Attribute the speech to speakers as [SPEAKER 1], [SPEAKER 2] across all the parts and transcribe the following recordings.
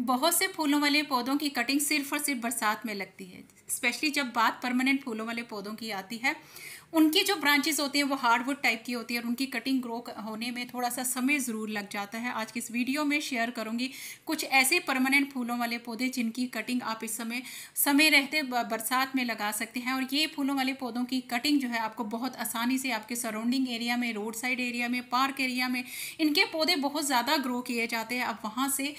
[SPEAKER 1] बहुत से फूलों वाले पौधों की कटिंग सिर्फ और सिर्फ बरसात में लगती है स्पेशली जब बात परमानेंट फूलों वाले पौधों की आती है उनकी जो ब्रांचेस होती हैं वो हार्डवुड टाइप की होती है और उनकी कटिंग ग्रो होने में थोड़ा सा समय ज़रूर लग जाता है आज की इस वीडियो में शेयर करूंगी कुछ ऐसे परमानेंट फूलों वाले पौधे जिनकी कटिंग आप इस समय समय रहते बरसात में लगा सकते हैं और ये फूलों वाले पौधों की कटिंग जो है आपको बहुत आसानी से आपके सराउंडिंग एरिया में रोड साइड एरिया में पार्क एरिया में इनके पौधे बहुत ज़्यादा ग्रो किए जाते हैं आप वहाँ से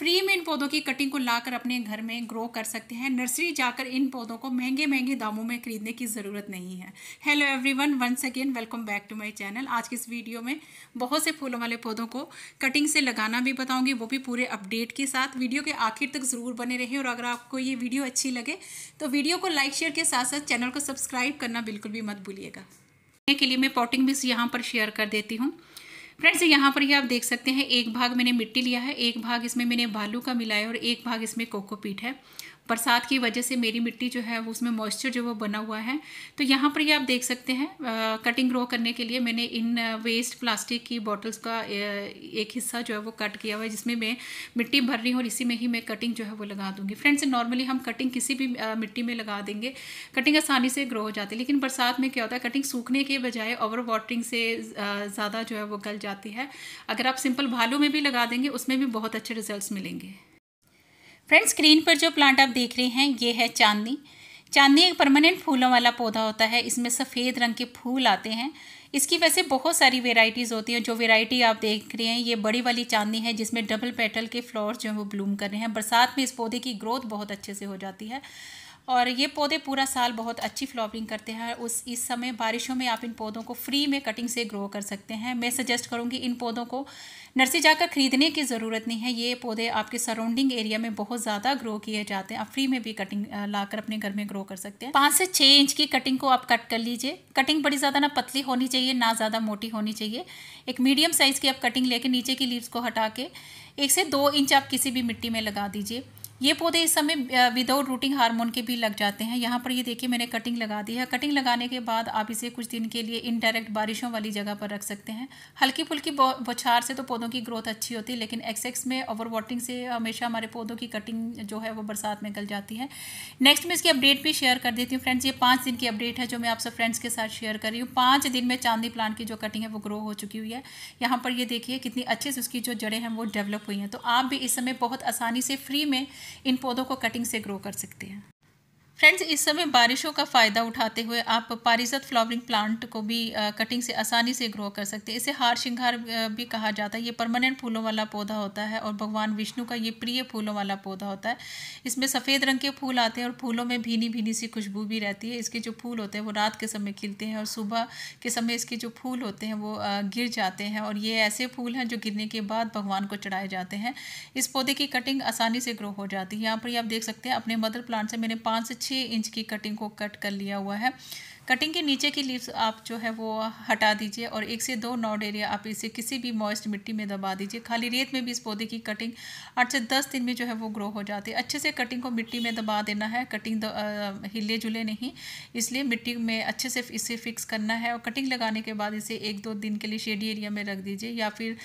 [SPEAKER 1] फ्री में इन पौधों की कटिंग को लाकर अपने घर में ग्रो कर सकते हैं नर्सरी जाकर इन पौधों को महंगे महंगे दामों में खरीदने की ज़रूरत नहीं है hello everyone once again welcome back to my channel आज के इस वीडियो में बहुत से फूलों वाले पौधों को कटिंग से लगाना भी बताऊंगी वो भी पूरे अपडेट के साथ वीडियो के आखिर तक ज़रूर बने रहें और अगर आपको ये वीडियो अच्छी लगे तो वीडियो को लाइक शेयर के साथ साथ चैनल को सब्सक्राइब करना बिल्कुल भी मत भूलिएगा के लिए मैं पॉटिंग भी यहाँ पर शेयर कर देती हूँ फ्रेंड्स यहाँ पर ही आप देख सकते हैं एक भाग मैंने मिट्टी लिया है एक भाग इसमें मैंने बालू का मिलाया और एक भाग इसमें कोकोपीट है बरसात की वजह से मेरी मिट्टी जो है वो उसमें मॉइस्चर जो वो बना हुआ है तो यहाँ पर ये आप देख सकते हैं कटिंग ग्रो करने के लिए मैंने इन वेस्ट प्लास्टिक की बॉटल्स का एक हिस्सा जो है वो कट किया हुआ है जिसमें मैं मिट्टी भर रही हूँ और इसी में ही मैं कटिंग जो है वो लगा दूँगी फ्रेंड्स नॉर्मली हम कटिंग किसी भी मिट्टी में लगा देंगे कटिंग आसानी से ग्रो हो जाती है लेकिन बरसात में क्या होता है कटिंग सूखने के बजाय ओवर वाटरिंग से ज़्यादा जो है वो गल जाती है अगर आप सिंपल भालू में भी लगा देंगे उसमें भी बहुत अच्छे रिजल्ट मिलेंगे फ्रेंड्स स्क्रीन पर जो प्लांट आप देख रहे हैं ये है चांदनी चांदनी एक परमानेंट फूलों वाला पौधा होता है इसमें सफ़ेद रंग के फूल आते हैं इसकी वैसे बहुत सारी वेराइटीज़ होती हैं जो वेराइटी आप देख रहे हैं ये बड़ी वाली चांदनी है जिसमें डबल पेटल के फ्लावर्स जो हैं वो ब्लूम कर रहे हैं बरसात में इस पौधे की ग्रोथ बहुत अच्छे से हो जाती है और ये पौधे पूरा साल बहुत अच्छी फ्लावरिंग करते हैं उस इस समय बारिशों में आप इन पौधों को फ्री में कटिंग से ग्रो कर सकते हैं मैं सजेस्ट करूँगी इन पौधों को नर्सरी जाकर ख़रीदने की ज़रूरत नहीं है ये पौधे आपके सराउंडिंग एरिया में बहुत ज़्यादा ग्रो किए जाते हैं आप फ्री में भी कटिंग लाकर अपने घर में ग्रो कर सकते हैं पाँच से छः इंच की कटिंग को आप कट कर लीजिए कटिंग बड़ी ज़्यादा ना पतली होनी चाहिए ना ज़्यादा मोटी होनी चाहिए एक मीडियम साइज़ की आप कटिंग लेके नीचे की लीव्स को हटा के एक से दो इंच आप किसी भी मिट्टी में लगा दीजिए ये पौधे इस समय विदाउट रूटिंग हार्मोन के भी लग जाते हैं यहाँ पर ये देखिए मैंने कटिंग लगा दी है कटिंग लगाने के बाद आप इसे कुछ दिन के लिए इनडायरेक्ट बारिशों वाली जगह पर रख सकते हैं हल्की फुल्की बौछार से तो पौधों की ग्रोथ अच्छी होती है लेकिन एक्सेक्स में ओवर वाटिंग से हमेशा हमारे पौधों की कटिंग जो है वो बरसात में गल जाती है नेक्स्ट मैं इसकी अपडेट भी शेयर कर देती हूँ फ्रेंड्स ये पाँच दिन की अपडेट है जो मैं आप सब फ्रेंड्स के साथ शेयर कर रही हूँ पाँच दिन में चांदी प्लांट की जो कटिंग है वो ग्रो हो चुकी हुई है यहाँ पर ये देखिए कितनी अच्छे से उसकी जो जड़ें हैं वो डेवलप हुई हैं तो आप भी इस समय बहुत आसानी से फ्री में इन पौधों को कटिंग से ग्रो कर सकते हैं फ्रेंड्स इस समय बारिशों का फ़ायदा उठाते हुए आप पारिजत फ्लावरिंग प्लांट को भी कटिंग से आसानी से ग्रो कर सकते हैं इसे हार श्रृंगार भी कहा जाता है ये परमानेंट फूलों वाला पौधा होता है और भगवान विष्णु का ये प्रिय फूलों वाला पौधा होता है इसमें सफ़ेद रंग के फूल आते हैं और फूलों में भीनी भीनी सी खुशबू भी रहती है इसके जो फूल होते हैं वो रात के समय खिलते हैं और सुबह के समय इसके जो फूल होते हैं वो गिर जाते हैं और ये ऐसे फूल हैं जो गिरने के बाद भगवान को चढ़ाए जाते हैं इस पौधे की कटिंग आसानी से ग्रो हो जाती है यहाँ पर ही आप देख सकते हैं अपने मदर प्लांट से मैंने पाँच से छः इंच की कटिंग को कट कर लिया हुआ है कटिंग के नीचे की लीव्स आप जो है वो हटा दीजिए और एक से दो नॉड एरिया आप इसे किसी भी मॉइस्ट मिट्टी में दबा दीजिए खाली रेत में भी इस पौधे की कटिंग आठ से दस दिन में जो है वो ग्रो हो जाती है अच्छे से कटिंग को मिट्टी में दबा देना है कटिंग हिले जुले नहीं इसलिए मिट्टी में अच्छे से इसे फिक्स करना है और कटिंग लगाने के बाद इसे एक दो दिन के लिए शेडी एरिया में रख दीजिए या फिर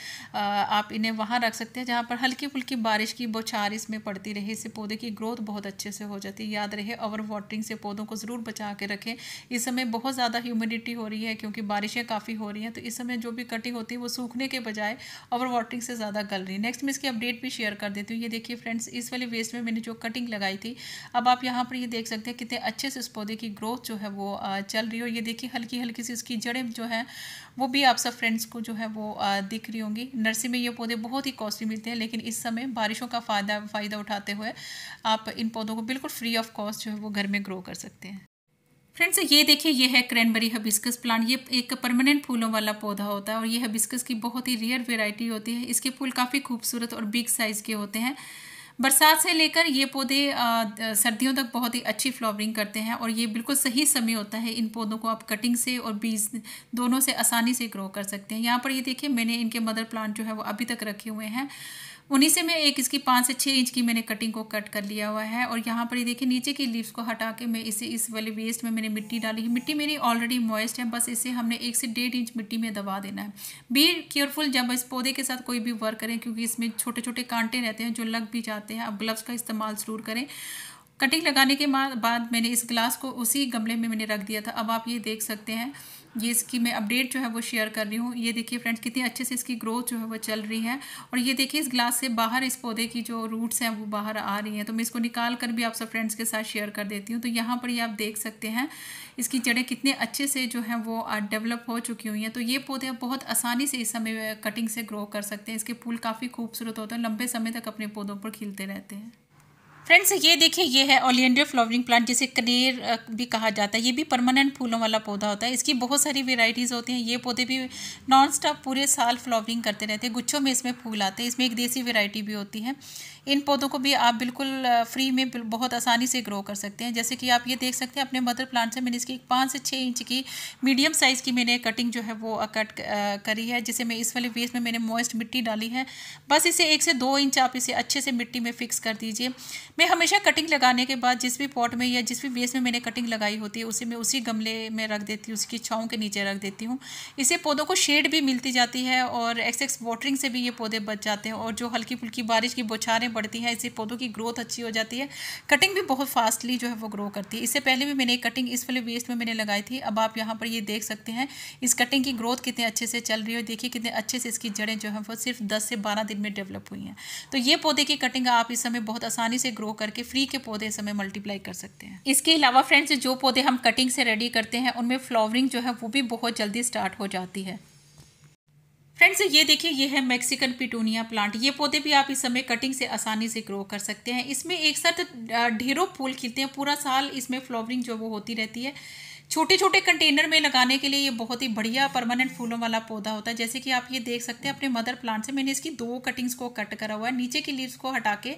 [SPEAKER 1] आप इन्हें वहाँ रख सकते हैं जहाँ पर हल्की फुल्की बारिश की बौछार इसमें पड़ती रहे इससे पौधे की ग्रोथ बहुत अच्छे से हो जाती है याद रहे ओवर वाटरिंग से पौधों को ज़रूर बचा के रखें इस समय समय बहुत ज़्यादा ह्यूमिडिटी हो रही है क्योंकि बारिशें काफ़ी हो रही हैं तो इस समय जो भी कटिंग होती है वो सूखने के बजाय ओवर वाटरिंग से ज़्यादा गल रही है नेक्स्ट मैं इसकी अपडेट भी शेयर कर देती हूँ ये देखिए फ्रेंड्स इस वाले वेस्ट में मैंने जो कटिंग लगाई थी अब आप यहाँ पर ये देख सकते हैं कितने अच्छे से इस पौधे की ग्रोथ जो है वो चल रही हो ये देखिए हल्की हल्की सी इसकी जड़ें जो हैं वो भी आप सब फ्रेंड्स को जो है वो दिख रही होंगी नर्सरी में ये पौधे बहुत ही कॉस्टली मिलते हैं लेकिन इस समय बारिशों का फ़ायदा फ़ायदा उठाते हुए आप इन पौधों को बिल्कुल फ्री ऑफ कॉस्ट जो है वो घर में ग्रो कर सकते हैं फ्रेंड्स ये देखिए ये है क्रैनबेरी हबिस्कस प्लांट ये एक परमानेंट फूलों वाला पौधा होता है और ये हबिस्कस की बहुत ही रेयर वेराइटी होती है इसके फूल काफ़ी खूबसूरत और बिग साइज़ के होते हैं बरसात से लेकर ये पौधे सर्दियों तक बहुत ही अच्छी फ्लावरिंग करते हैं और ये बिल्कुल सही समय होता है इन पौधों को आप कटिंग से और बीज दोनों से आसानी से ग्रो कर सकते हैं यहाँ पर ये देखिए मैंने इनके मदर प्लांट जो है वो अभी तक रखे हुए हैं उन्हीं से मैं एक इसकी पाँच से छः इंच की मैंने कटिंग को कट कर लिया हुआ है और यहाँ पर ये देखिए नीचे की लीव्स को हटा के मैं इसे इस वाले वेस्ट में मैंने मिट्टी डाली है मिट्टी मेरी ऑलरेडी मॉइस्ट है बस इसे हमने एक से डेढ़ इंच मिट्टी में दबा देना है बी केयरफुल जब इस पौधे के साथ कोई भी वर्क करें क्योंकि इसमें छोटे छोटे कांटे रहते हैं जो लग भी जाते हैं अब ग्लव्स का इस्तेमाल ज़रूर करें कटिंग लगाने के बाद मैंने इस ग्लास को उसी गमले में मैंने रख दिया था अब आप ये देख सकते हैं ये इसकी मैं अपडेट जो है वो शेयर कर रही हूँ ये देखिए फ्रेंड्स कितनी अच्छे से इसकी ग्रोथ जो है वो चल रही है और ये देखिए इस ग्लास से बाहर इस पौधे की जो रूट्स हैं वो बाहर आ रही हैं तो मैं इसको निकाल कर भी आप सब फ्रेंड्स के साथ शेयर कर देती हूँ तो यहाँ पर ये आप देख सकते हैं इसकी जड़ें कितने अच्छे से जो हैं वो डेवलप हो चुकी हुई हैं तो ये पौधे आप बहुत आसानी से इस समय कटिंग से ग्रो कर सकते हैं इसके फूल काफ़ी खूबसूरत होते हैं लंबे समय तक अपने पौधों पर खिलते रहते हैं फ्रेंड्स ये देखिए ये है ओलियंडर फ्लावरिंग प्लांट जिसे कनेर भी कहा जाता है ये भी परमानेंट फूलों वाला पौधा होता है इसकी बहुत सारी वेराइटीज़ होती हैं ये पौधे भी नॉन स्टॉप पूरे साल फ्लावरिंग करते रहते हैं गुच्छों में इसमें फूल आते हैं इसमें एक देसी वेराइटी भी होती है इन पौधों को भी आप बिल्कुल फ्री में बहुत आसानी से ग्रो कर सकते हैं जैसे कि आप ये देख सकते हैं अपने मदर प्लांट से मैंने इसकी एक पाँच से छः इंच की मीडियम साइज़ की मैंने कटिंग जो है वो कट करी है जिसे मैं इस वाले वेस्ट में मैंने मॉइस्ट मिट्टी डाली है बस इसे एक से दो इंच आप इसे अच्छे से मिट्टी में फिक्स कर दीजिए मैं हमेशा कटिंग लगाने के बाद जिस भी पॉट में या जिस भी वेस्ट में मैंने कटिंग लगाई होती है उसे मैं उसी गमले में रख देती हूँ उसकी छाँव के नीचे रख देती हूँ इससे पौधों को शेड भी मिलती जाती है और एक्सेक्स वाटरिंग से भी ये पौधे बच जाते हैं और जो हल्की फुल्की बारिश की बौछारें बढ़ती है इससे पौधों की ग्रोथ अच्छी हो जाती है कटिंग भी बहुत फास्टली जो है वो ग्रो करती है इससे पहले भी मैंने एक कटिंग इस वाले वेस्ट में मैंने लगाई थी अब आप यहाँ पर ये देख सकते हैं इस कटिंग की ग्रोथ कितने अच्छे से चल रही है देखिए कितने अच्छे से इसकी जड़ें जो है वो सिर्फ दस से बारह दिन में डेवलप हुई हैं तो ये पौधे की कटिंग आप इस समय बहुत आसानी से ग्रो करके फ्री के पौधे इस समय मल्टीप्लाई कर सकते हैं इसके अलावा फ्रेंड्स जो पौधे हम कटिंग से रेडी करते हैं उनमें फ्लावरिंग जो है वो भी बहुत जल्दी स्टार्ट हो जाती है फ्रेंड्स ये देखिए ये है मैक्सिकन पिटूनिया प्लांट ये पौधे भी आप इस समय कटिंग से आसानी से ग्रो कर सकते हैं इसमें एक साथ ढेरों फूल खिलते हैं पूरा साल इसमें फ्लावरिंग जो वो होती रहती है छोटे छोटे कंटेनर में लगाने के लिए ये बहुत ही बढ़िया परमानेंट फूलों वाला पौधा होता है जैसे कि आप ये देख सकते हैं अपने मदर प्लांट से मैंने इसकी दो कटिंग्स को कट करा हुआ है नीचे की लीव्स को हटा के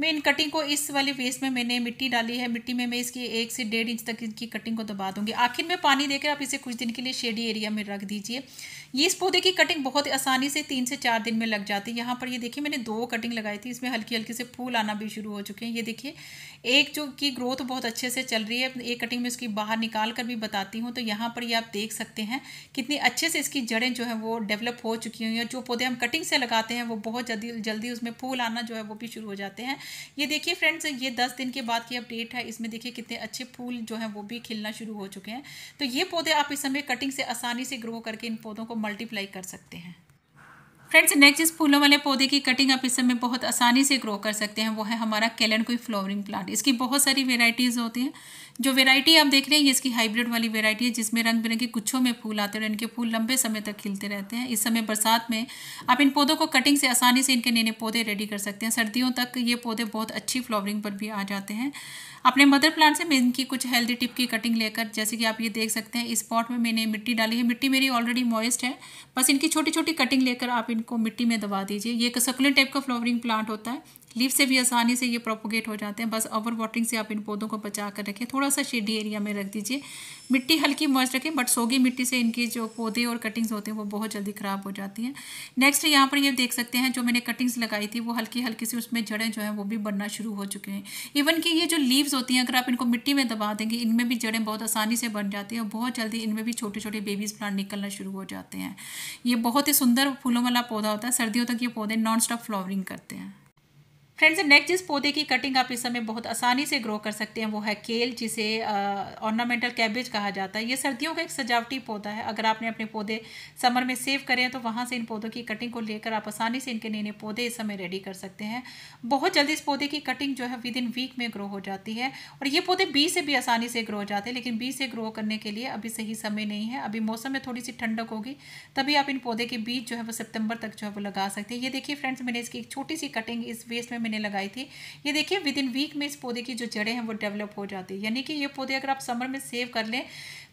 [SPEAKER 1] मैं इन कटिंग को इस वाले वेस्ट में मैंने मिट्टी डाली है मिट्टी में मैं इसकी एक से डेढ़ इंच तक इनकी कटिंग को दबा दूंगी आखिर में पानी देकर आप इसे कुछ दिन के लिए शेडी एरिया में रख दीजिए ये इस पौधे की कटिंग बहुत ही आसानी से तीन से चार दिन में लग जाती है यहाँ पर ये देखिए मैंने दो कटिंग लगाई थी इसमें हल्की हल्की से फूल आना भी शुरू हो चुके हैं ये देखिए एक जो की ग्रोथ बहुत अच्छे से चल रही है एक कटिंग में उसकी बाहर निकाल कर भी बताती हूँ तो यहाँ पर ये आप देख सकते हैं कितनी अच्छे से इसकी जड़ें जो है वो डेवलप हो चुकी हुई हैं जो पौधे हम कटिंग से लगाते हैं वो बहुत जल्दी जल्दी उसमें फूल आना जो है वो भी शुरू हो जाते हैं ये देखिए फ्रेंड्स ये दस दिन के बाद की अपडेट है इसमें देखिए कितने अच्छे फूल जो है वो भी खिलना शुरू हो चुके हैं तो ये पौधे आप इस समय कटिंग से आसानी से ग्रो करके इन पौधों को मल्टीप्लाई कर सकते हैं फ्रेंड्स नेक्स्ट जिस फूलों वाले पौधे की कटिंग आप इस समय बहुत आसानी से ग्रो कर सकते हैं वो है हमारा कैलन कोई फ्लावरिंग प्लांट इसकी बहुत सारी वेराइटीज़ होती हैं जो वेराइटी आप देख रहे हैं ये इसकी हाइब्रिड वाली वेराइटी है जिसमें रंग बिरंगे गुच्छों में फूल आते हैं और इनके फूल लंबे समय तक खिलते रहते हैं इस समय बरसात में आप इन पौधों को कटिंग से आसानी से इनके नए नए पौधे रेडी कर सकते हैं सर्दियों तक ये पौधे बहुत अच्छी फ्लावरिंग पर भी आ जाते हैं अपने मदर प्लांट से मैं इनकी कुछ हेल्दी टिप की कटिंग लेकर जैसे कि आप ये देख सकते हैं इस पॉट में मैंने मिट्टी डाली है मिट्टी मेरी ऑलरेडी मॉइस्ट है बस इनकी छोटी छोटी कटिंग लेकर आप इनको मिट्टी में दबा दीजिए ये एक सकुलेंट टाइप का फ्लावरिंग प्लांट होता है लीव से भी आसानी से ये प्रोपोगेट हो जाते हैं बस ओवर वाटरिंग से आप इन पौधों को बचा कर रखें थोड़ा सा शेडी एरिया में रख दीजिए मिट्टी हल्की मॉइस्ट रखें बट सोगी मिट्टी से इनके जो पौधे और कटिंग्स होते हैं वो बहुत जल्दी ख़राब हो जाती हैं नेक्स्ट यहाँ पर ये देख सकते हैं जो मैंने कटिंग्स लगाई थी वो हल्की हल्की सी उसमें जड़ें जो हैं वो भी बनना शुरू हो चुके हैं इवन कि ये जो लीव्स होती हैं अगर आप इनको मिट्टी में दबा देंगे इनमें भी जड़ें बहुत आसानी से बन जाती हैं और बहुत जल्दी इनमें भी छोटे छोटे बेबीज़ प्लांट निकलना शुरू हो जाते हैं ये बहुत ही सुंदर फूलों वाला पौधा होता है सर्दियों तक ये पौधे नॉन स्टॉप फ्लावरिंग करते हैं फ्रेंड्स नेक्स्ट जिस पौधे की कटिंग आप इस समय बहुत आसानी से ग्रो कर सकते हैं वो है केल जिसे ऑर्नामेंटल कैबेज कहा जाता है ये सर्दियों का एक सजावटी पौधा है अगर आपने अपने पौधे समर में सेव करें तो वहाँ से इन पौधों की कटिंग को लेकर आप आसानी से इनके नए नए पौधे इस समय रेडी कर सकते हैं बहुत जल्दी इस पौधे की कटिंग जो है विद इन वीक में ग्रो हो जाती है और ये पौधे बीज से भी आसानी से ग्रो हो जाते हैं लेकिन बीज से ग्रो करने के लिए अभी सही समय नहीं है अभी मौसम में थोड़ी सी ठंडक होगी तभी आप इन पौधे के बीज जो है वो सितंबर तक जो है वो लगा सकते हैं ये देखिए फ्रेंड्स मैंने इसकी एक छोटी सी कटिंग इस वेस्ट में मैंने लगाई थी ये देखिए विद इन वीक में इस पौधे की जो जड़ें हैं वो डेवलप हो जाती है यानी कि ये पौधे अगर आप समर में सेव कर लें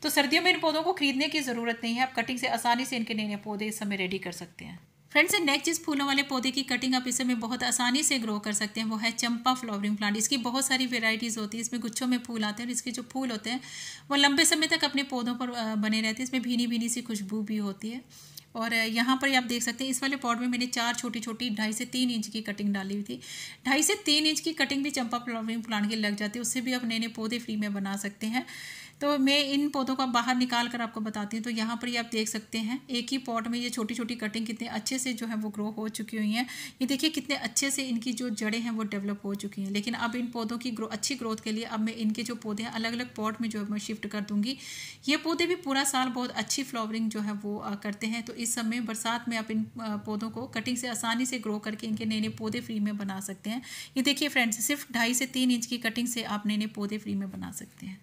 [SPEAKER 1] तो सर्दियों में इन पौधों को खरीदने की ज़रूरत नहीं है आप कटिंग से आसानी से इनके नए नए पौधे इस समय रेडी कर सकते हैं फ्रेंड्स नेक्स्ट जिस फूलों वाले पौधे की कटिंग आप इस समय बहुत आसानी से ग्रो कर सकते हैं वो है चंपा फ्लावरिंग प्लांट इसकी बहुत सारी वेराइटीज़ होती है इसमें गुच्छों में फूल आते हैं और इसके जो फूल होते हैं वो लंबे समय तक अपने पौधों पर बने रहते हैं इसमें भीनी भीनी सी खुशबू भी होती है और यहाँ पर आप देख सकते हैं इस वाले पॉट में मैंने चार छोटी छोटी ढाई से तीन इंच की कटिंग डाली हुई थी ढाई से तीन इंच की कटिंग भी चंपा फ्लावरिंग प्लांट की लग जाती है उससे भी आप नए नए पौधे फ्री में बना सकते हैं तो मैं इन पौधों को बाहर निकाल कर आपको बताती हूँ तो यहाँ पर ये आप देख सकते हैं एक ही पॉट में ये छोटी छोटी कटिंग कितने अच्छे से जो है वो ग्रो हो चुकी हुई हैं ये देखिए कितने अच्छे से इनकी जो जड़ें हैं वो डेवलप हो चुकी हैं लेकिन अब इन पौधों की ग्रो अच्छी ग्रोथ के लिए अब मैं इनके जो पौधे हैं अलग अलग पॉट में जो है मैं शिफ्ट कर दूँगी ये पौधे भी पूरा साल बहुत अच्छी फ्लावरिंग जो है वो करते हैं तो इस समय बरसात में आप इन पौधों को कटिंग से आसानी से ग्रो करके इनके नए नए पौधे फ्री में बना सकते हैं ये देखिए फ्रेंड्स सिर्फ ढाई से तीन इंच की कटिंग से आप नए नए पौधे फ्री में बना सकते हैं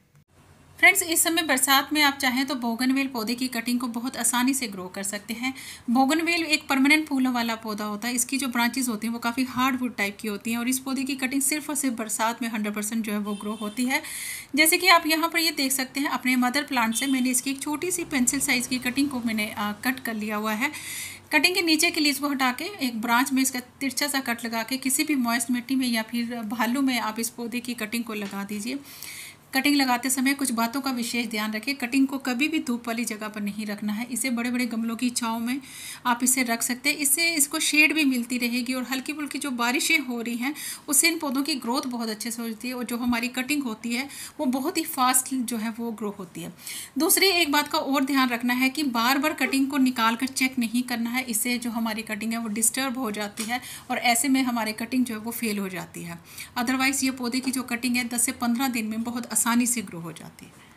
[SPEAKER 1] फ्रेंड्स इस समय बरसात में आप चाहें तो बोगनवेल पौधे की कटिंग को बहुत आसानी से ग्रो कर सकते हैं बोगनवेल एक परमानेंट फूलों वाला पौधा होता है इसकी जो ब्रांचेज होती हैं वो काफ़ी हार्डवुड टाइप की होती हैं और इस पौधे की कटिंग सिर्फ और सिर्फ बरसात में हंड्रेड परसेंट जो है वो ग्रो होती है जैसे कि आप यहाँ पर ये देख सकते हैं अपने मदर प्लांट से मैंने इसकी एक छोटी सी पेंसिल साइज़ की कटिंग को मैंने कट कर लिया हुआ है कटिंग के नीचे के लीज को हटा के एक ब्रांच में इसका तिरछा सा कट लगा के किसी भी मॉइस्ट मिट्टी में या फिर भालू में आप इस पौधे की कटिंग को लगा दीजिए कटिंग लगाते समय कुछ बातों का विशेष ध्यान रखें कटिंग को कभी भी धूप वाली जगह पर नहीं रखना है इसे बड़े बड़े गमलों की छाओं में आप इसे रख सकते हैं इससे इसको शेड भी मिलती रहेगी और हल्की फुल्की जो बारिशें हो रही हैं उससे इन पौधों की ग्रोथ बहुत अच्छे से होती है और जो हमारी कटिंग होती है वो बहुत ही फास्ट जो है वो ग्रो होती है दूसरी एक बात का और ध्यान रखना है कि बार बार कटिंग को निकाल कर चेक नहीं करना है इससे जो हमारी कटिंग है वो डिस्टर्ब हो जाती है और ऐसे में हमारी कटिंग जो है वो फेल हो जाती है अदरवाइज़ ये पौधे की जो कटिंग है दस से पंद्रह दिन में बहुत आसानी से ग्रो हो जाती है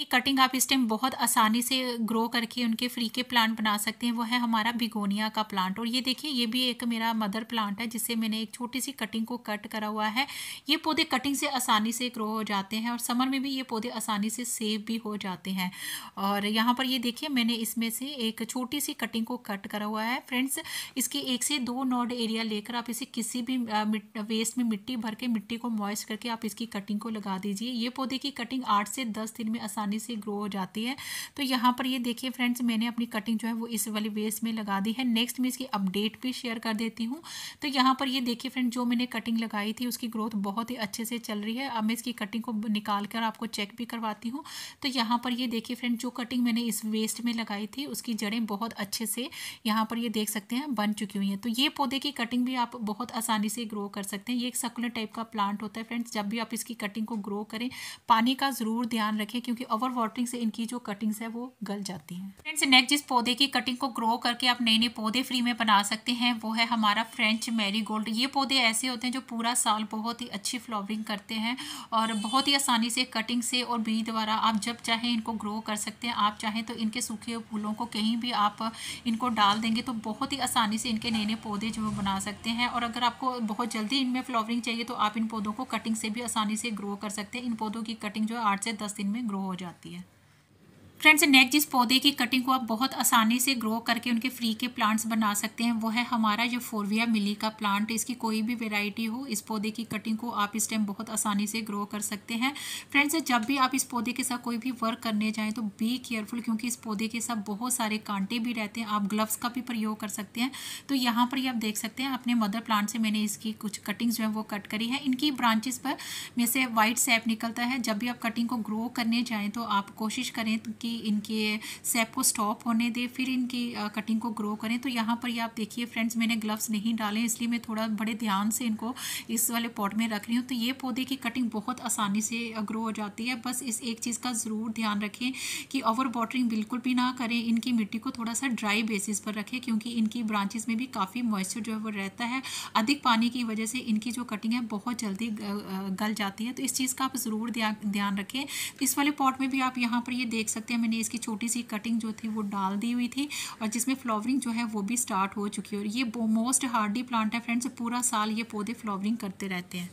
[SPEAKER 1] की कटिंग आप इस टाइम बहुत आसानी से ग्रो करके उनके फ्री के प्लांट बना सकते हैं वो है हमारा बिगोनिया का प्लांट और ये देखिए ये भी एक मेरा मदर प्लांट है जिससे मैंने एक छोटी सी कटिंग को कट करा हुआ है ये पौधे कटिंग से आसानी से ग्रो हो जाते हैं और समर में भी ये पौधे आसानी से सेव भी हो जाते हैं और यहाँ पर ये देखिए मैंने इसमें से एक छोटी सी कटिंग को कट करा हुआ है फ्रेंड्स इसके एक से दो नोड एरिया लेकर आप इसे किसी भी वेस्ट में मिट्टी भर के मिट्टी को मॉइस्ट करके आप इसकी कटिंग को लगा दीजिए ये पौधे की कटिंग आठ से दस दिन में आसानी आसानी से ग्रो हो जाती है तो यहाँ पर ये देखिए फ्रेंड्स मैंने अपनी कटिंग जो है वो इस वाली वेस्ट में लगा दी है नेक्स्ट मैं इसकी अपडेट भी शेयर कर देती हूँ तो यहाँ पर ये देखिए फ्रेंड जो मैंने कटिंग लगाई थी उसकी ग्रोथ बहुत ही अच्छे से चल रही है अब मैं इसकी कटिंग को निकाल कर आपको चेक भी करवाती हूँ तो यहाँ पर ये देखिए फ्रेंड जो कटिंग मैंने इस वेस्ट में लगाई थी उसकी जड़ें बहुत अच्छे से यहाँ पर ये देख सकते हैं बन चुकी हुई हैं तो ये पौधे की कटिंग भी आप बहुत आसानी से ग्रो कर सकते हैं ये एक सकुलर टाइप का प्लांट होता है फ्रेंड्स जब भी आप इसकी कटिंग को ग्रो करें पानी का ज़रूर ध्यान रखें क्योंकि ओवर वाटरिंग से इनकी जो कटिंग्स है वो गल जाती हैं फ्रेंड्स नेक्स्ट जिस पौधे की कटिंग को ग्रो करके आप नए नए पौधे फ्री में बना सकते हैं वो है हमारा फ्रेंच मेरी गोल्ड ये पौधे ऐसे होते हैं जो पूरा साल बहुत ही अच्छी फ्लावरिंग करते हैं और बहुत ही आसानी से कटिंग से और बीज द्वारा आप जब चाहें इनको ग्रो कर सकते हैं आप चाहें तो इनके सूखे फूलों को कहीं भी आप इनको डाल देंगे तो बहुत ही आसानी से इनके नए नए पौधे जो बना सकते हैं और अगर आपको बहुत जल्दी इनमें फ्लावरिंग चाहिए तो आप इन पौधों को कटिंग से भी आसानी से ग्रो कर सकते हैं इन पौधों की कटिंग जो है आठ से दस दिन में ग्रो हो जाती है जाती है फ्रेंड्स नेक्स्ट जिस पौधे की कटिंग को आप बहुत आसानी से ग्रो करके उनके फ्री के प्लांट्स बना सकते हैं वो है हमारा जो फोरविया मिली का प्लांट इसकी कोई भी वेराइटी हो इस पौधे की कटिंग को आप इस टाइम बहुत आसानी से ग्रो कर सकते हैं फ्रेंड्स जब भी आप इस पौधे के साथ कोई भी वर्क करने जाएँ तो बी केयरफुल क्योंकि इस पौधे के साथ बहुत सारे कांटे भी रहते हैं आप ग्लव्स का भी प्रयोग कर सकते हैं तो यहाँ पर ही आप देख सकते हैं अपने मदर प्लांट से मैंने इसकी कुछ कटिंग्स जो है वो कट करी है इनकी ब्रांचेस पर में से वाइट सेप निकलता है जब भी आप कटिंग को ग्रो करने जाएँ तो आप कोशिश करें कि कि इनके सेप को स्टॉप होने दें फिर इनकी कटिंग को ग्रो करें तो यहाँ पर ये आप देखिए फ्रेंड्स मैंने ग्लव्स नहीं डाले इसलिए मैं थोड़ा बड़े ध्यान से इनको इस वाले पॉट में रख रही हूँ तो ये पौधे की कटिंग बहुत आसानी से ग्रो हो जाती है बस इस एक चीज़ का ज़रूर ध्यान रखें कि ओवर वाटरिंग बिल्कुल भी ना करें इनकी मिट्टी को थोड़ा सा ड्राई बेसिस पर रखें क्योंकि इनकी ब्रांचेस में भी काफ़ी मॉइस्चर जो है वो रहता है अधिक पानी की वजह से इनकी जो कटिंग है बहुत जल्दी गल जाती है तो इस चीज़ का आप ज़रूर ध्यान रखें इस वाले पॉट में भी आप यहाँ पर ये देख सकते हैं मैंने इसकी छोटी सी कटिंग जो थी वो डाल दी हुई थी और जिसमें फ्लावरिंग जो है वो भी स्टार्ट हो चुकी है और ये मोस्ट हार्डी प्लांट है फ्रेंड्स पूरा साल ये पौधे फ्लावरिंग करते रहते हैं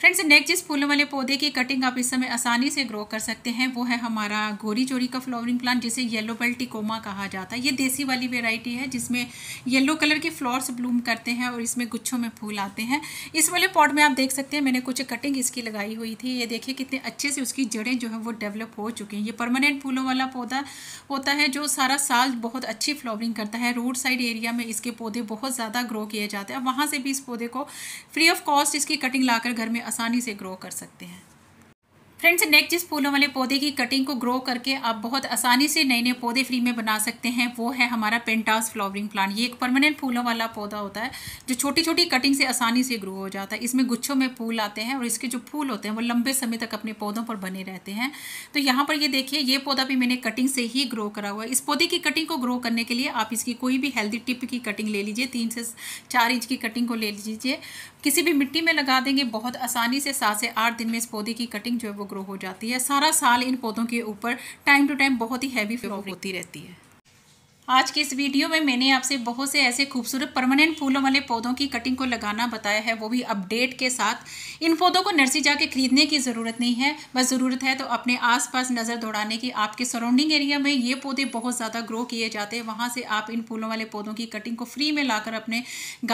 [SPEAKER 1] फ्रेंड्स नेक्स्ट जिस फूलों वाले पौधे की कटिंग आप इस समय आसानी से ग्रो कर सकते हैं वो है हमारा गोरी चोरी का फ्लावरिंग प्लांट जिसे येलो बल टिकोमा कहा जाता है ये देसी वाली वेराइटी है जिसमें येलो कलर के फ्लावर्स ब्लूम करते हैं और इसमें गुच्छों में फूल आते हैं इस वाले पॉट में आप देख सकते हैं मैंने कुछ कटिंग इसकी लगाई हुई थी ये देखिए कितने अच्छे से उसकी जड़ें जो है वो डेवलप हो चुकी हैं ये परमानेंट फूलों वाला पौधा होता है जो सारा साल बहुत अच्छी फ्लावरिंग करता है रोड साइड एरिया में इसके पौधे बहुत ज़्यादा ग्रो किए जाते हैं वहाँ से भी इस पौधे को फ्री ऑफ कॉस्ट इसकी कटिंग लाकर घर में आसानी से ग्रो कर सकते हैं फ्रेंड्स नेक्स्ट जिस फूलों वाले पौधे की कटिंग को ग्रो करके आप बहुत आसानी से नए नए पौधे फ्री में बना सकते हैं वो है हमारा पेंटास फ्लावरिंग प्लांट ये एक परमानेंट फूलों वाला पौधा होता है जो छोटी छोटी कटिंग से आसानी से ग्रो हो जाता है इसमें गुच्छों में फूल आते हैं और इसके जो फूल होते हैं वो लंबे समय तक अपने पौधों पर बने रहते हैं तो यहाँ पर ये देखिए ये पौधा भी मैंने कटिंग से ही ग्रो करा हुआ है इस पौधे की कटिंग को ग्रो करने के लिए आप इसकी कोई भी हेल्दी टिप की कटिंग ले लीजिए तीन से चार इंच की कटिंग को ले लीजिए किसी भी मिट्टी में लगा देंगे बहुत आसानी से सात से आठ दिन में इस पौधे की कटिंग जो है वो ग्रो हो जाती है सारा साल इन पौधों के ऊपर टाइम टू टाइम बहुत ही हैवी फ्लॉप होती रहती है आज के इस वीडियो में मैंने आपसे बहुत से ऐसे खूबसूरत परमानेंट फूलों वाले पौधों की कटिंग को लगाना बताया है वो भी अपडेट के साथ इन पौधों को नर्सरी जाके खरीदने की ज़रूरत नहीं है बस ज़रूरत है तो अपने आसपास नज़र दौड़ाने की आपके सराउंडिंग एरिया में ये पौधे बहुत ज़्यादा ग्रो किए जाते हैं वहाँ से आप इन फूलों वाले पौधों की कटिंग को फ्री में लाकर अपने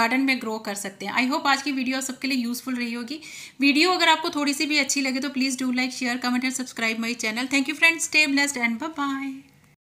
[SPEAKER 1] गार्डन में ग्रो कर सकते हैं आई होप आज की वीडियो सबके लिए यूज़फुल रही होगी वीडियो अगर आपको थोड़ी सी भी अच्छी लगे तो please do like share comment and subscribe my channel thank you friends stay blessed and bye